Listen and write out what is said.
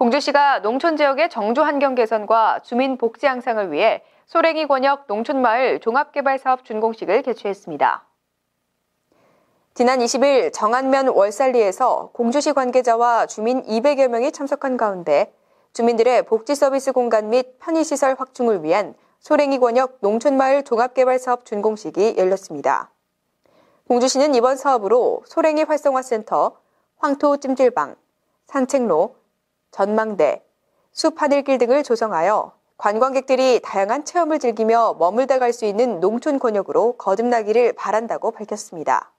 공주시가 농촌 지역의 정조 환경 개선과 주민 복지 향상을 위해 소랭이 권역 농촌마을 종합개발사업 준공식을 개최했습니다. 지난 20일 정안면 월살리에서 공주시 관계자와 주민 200여 명이 참석한 가운데 주민들의 복지 서비스 공간 및 편의시설 확충을 위한 소랭이 권역 농촌마을 종합개발사업 준공식이 열렸습니다. 공주시는 이번 사업으로 소랭이 활성화센터, 황토 찜질방, 산책로, 전망대, 수파늘길 등을 조성하여 관광객들이 다양한 체험을 즐기며 머물다 갈 수 있는 농촌 권역으로 거듭나기를 바란다고 밝혔습니다.